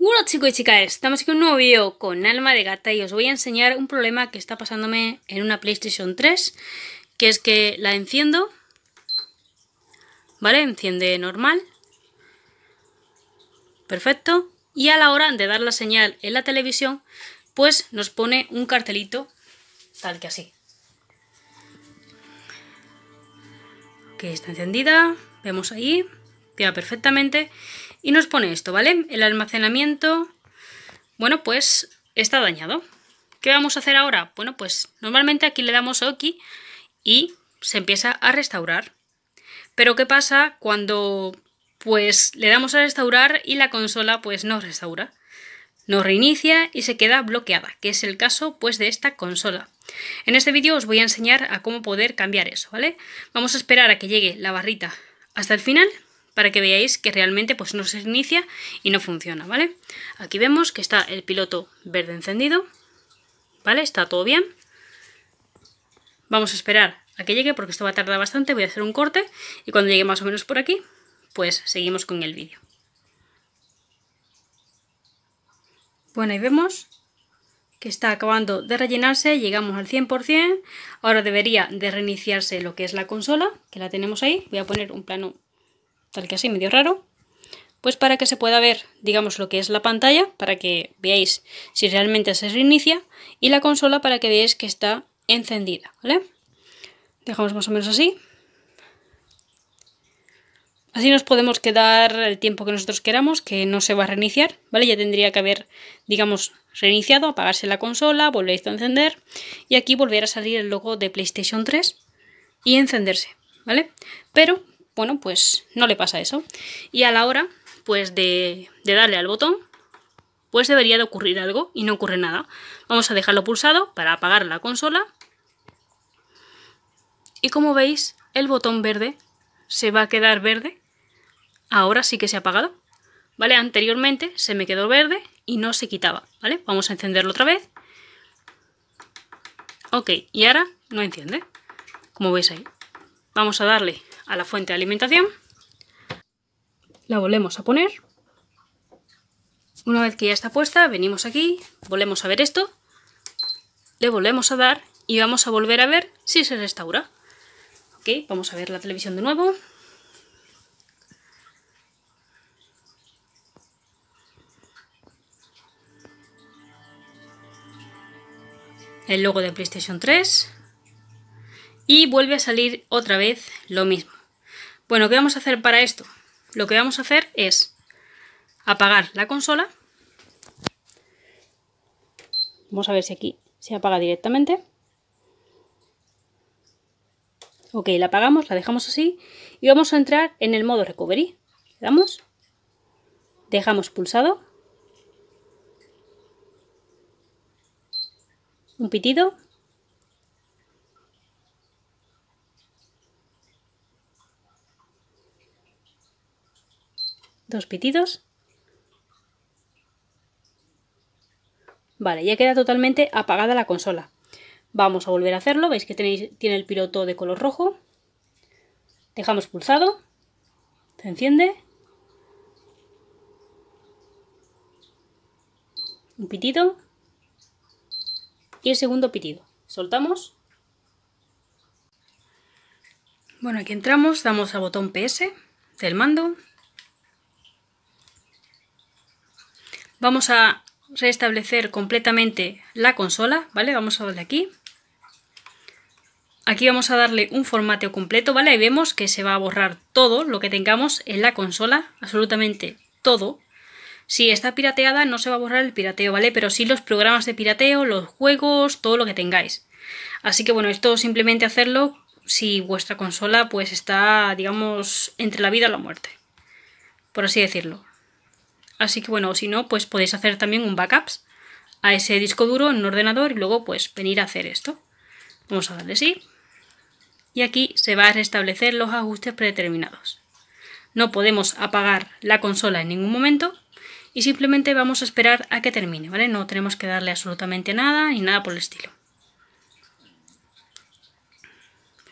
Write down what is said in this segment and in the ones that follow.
Hola chicos y chicas, estamos aquí en un nuevo vídeo con Alma de Gata y os voy a enseñar un problema que está pasándome en una PlayStation 3 que es que la enciendo ¿vale? Enciende normal perfecto y a la hora de dar la señal en la televisión pues nos pone un cartelito tal que así que está encendida vemos ahí, queda perfectamente y nos pone esto, ¿vale? El almacenamiento, bueno, pues está dañado. ¿Qué vamos a hacer ahora? Bueno, pues normalmente aquí le damos OK y se empieza a restaurar. Pero ¿qué pasa cuando pues le damos a restaurar y la consola pues no restaura? Nos reinicia y se queda bloqueada, que es el caso pues de esta consola. En este vídeo os voy a enseñar a cómo poder cambiar eso, ¿vale? Vamos a esperar a que llegue la barrita hasta el final para que veáis que realmente pues no se inicia y no funciona, ¿vale? Aquí vemos que está el piloto verde encendido, ¿vale? Está todo bien. Vamos a esperar a que llegue porque esto va a tardar bastante, voy a hacer un corte y cuando llegue más o menos por aquí, pues seguimos con el vídeo. Bueno, ahí vemos que está acabando de rellenarse, llegamos al 100%, ahora debería de reiniciarse lo que es la consola, que la tenemos ahí, voy a poner un plano tal que así, medio raro, pues para que se pueda ver, digamos, lo que es la pantalla, para que veáis si realmente se reinicia, y la consola para que veáis que está encendida, ¿vale? Dejamos más o menos así. Así nos podemos quedar el tiempo que nosotros queramos, que no se va a reiniciar, ¿vale? Ya tendría que haber, digamos, reiniciado, apagarse la consola, volver a encender, y aquí volver a salir el logo de PlayStation 3 y encenderse, ¿vale? Pero bueno, pues no le pasa eso. Y a la hora, pues de, darle al botón, pues debería de ocurrir algo y no ocurre nada. Vamos a dejarlo pulsado para apagar la consola. Y como veis, el botón verde se va a quedar verde. Ahora sí que se ha apagado. ¿Vale? Anteriormente se me quedó verde y no se quitaba. ¿Vale? Vamos a encenderlo otra vez. Ok, y ahora no enciende. Como veis ahí. Vamos a darle a la fuente de alimentación, la volvemos a poner. Una vez que ya está puesta, venimos aquí, volvemos a ver esto, le volvemos a dar y vamos a volver a ver si se restaura. Ok, vamos a ver la televisión de nuevo. El logo de PlayStation 3. Y vuelve a salir otra vez lo mismo. Bueno, ¿qué vamos a hacer para esto? Lo que vamos a hacer es apagar la consola. Vamos a ver si aquí se apaga directamente. Ok, la apagamos, la dejamos así y vamos a entrar en el modo recovery. Le damos, dejamos pulsado, un pitido dos pitidos. Vale, ya queda totalmente apagada la consola. Vamos a volver a hacerlo, veis que tiene el piloto de color rojo. Dejamos pulsado, se enciende. Un pitido. Y el segundo pitido. Soltamos. Bueno, aquí entramos, damos al botón PS del mando Vamos a restablecer completamente la consola, ¿vale? Vamos a darle aquí. Aquí vamos a darle un formateo completo, ¿vale? y vemos que se va a borrar todo lo que tengamos en la consola, absolutamente todo. Si está pirateada no se va a borrar el pirateo, ¿vale? Pero sí los programas de pirateo, los juegos, todo lo que tengáis. Así que bueno, esto simplemente hacerlo si vuestra consola pues está, digamos, entre la vida o la muerte. Por así decirlo. Así que bueno, si no, pues podéis hacer también un backups a ese disco duro en un ordenador y luego pues venir a hacer esto. Vamos a darle sí. Y aquí se va a restablecer los ajustes predeterminados. No podemos apagar la consola en ningún momento y simplemente vamos a esperar a que termine, ¿vale? No tenemos que darle absolutamente nada ni nada por el estilo.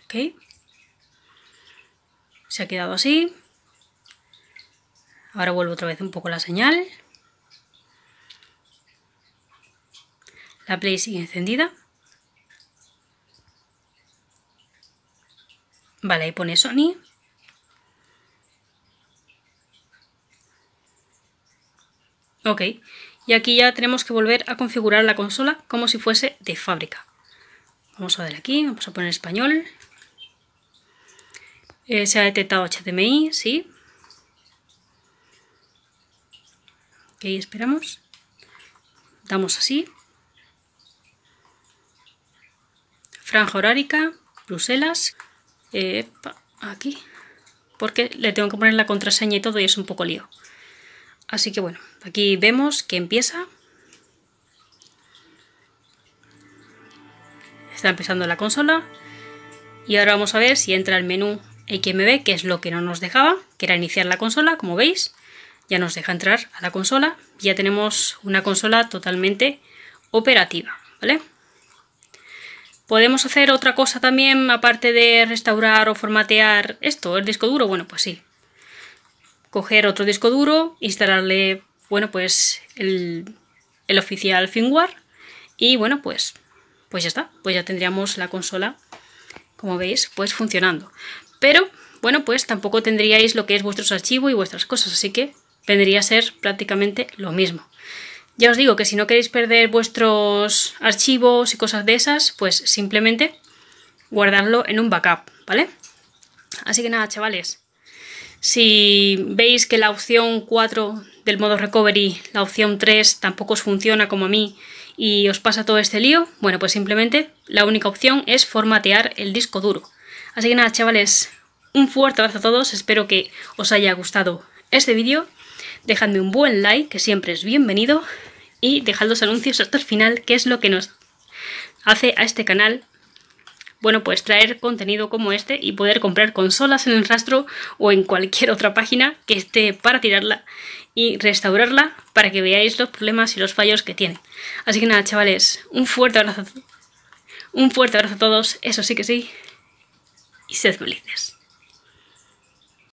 ¿Ok? Se ha quedado así. Ahora vuelvo otra vez un poco la señal. La Play sigue encendida. Vale, ahí pone Sony. Ok, y aquí ya tenemos que volver a configurar la consola como si fuese de fábrica. Vamos a ver aquí, vamos a poner español. Eh, se ha detectado HDMI, sí. esperamos damos así franja horárica Bruselas eh, aquí porque le tengo que poner la contraseña y todo y es un poco lío así que bueno aquí vemos que empieza está empezando la consola y ahora vamos a ver si entra el menú XMB que es lo que no nos dejaba que era iniciar la consola como veis ya nos deja entrar a la consola. Ya tenemos una consola totalmente operativa, ¿vale? ¿Podemos hacer otra cosa también aparte de restaurar o formatear esto, el disco duro? Bueno, pues sí. Coger otro disco duro, instalarle, bueno, pues el, el oficial firmware y bueno, pues, pues ya está. Pues ya tendríamos la consola, como veis, pues funcionando. Pero bueno, pues tampoco tendríais lo que es vuestros archivos y vuestras cosas, así que vendría a ser prácticamente lo mismo. Ya os digo que si no queréis perder vuestros archivos y cosas de esas, pues simplemente guardarlo en un backup, ¿vale? Así que nada, chavales, si veis que la opción 4 del modo recovery, la opción 3 tampoco os funciona como a mí y os pasa todo este lío, bueno, pues simplemente la única opción es formatear el disco duro. Así que nada, chavales, un fuerte abrazo a todos, espero que os haya gustado este vídeo Dejadme un buen like, que siempre es bienvenido, y dejad los anuncios hasta el final, que es lo que nos hace a este canal, bueno, pues traer contenido como este y poder comprar consolas en el rastro o en cualquier otra página que esté para tirarla y restaurarla para que veáis los problemas y los fallos que tiene. Así que nada, chavales, un fuerte abrazo. Un fuerte abrazo a todos, eso sí que sí, y sed felices.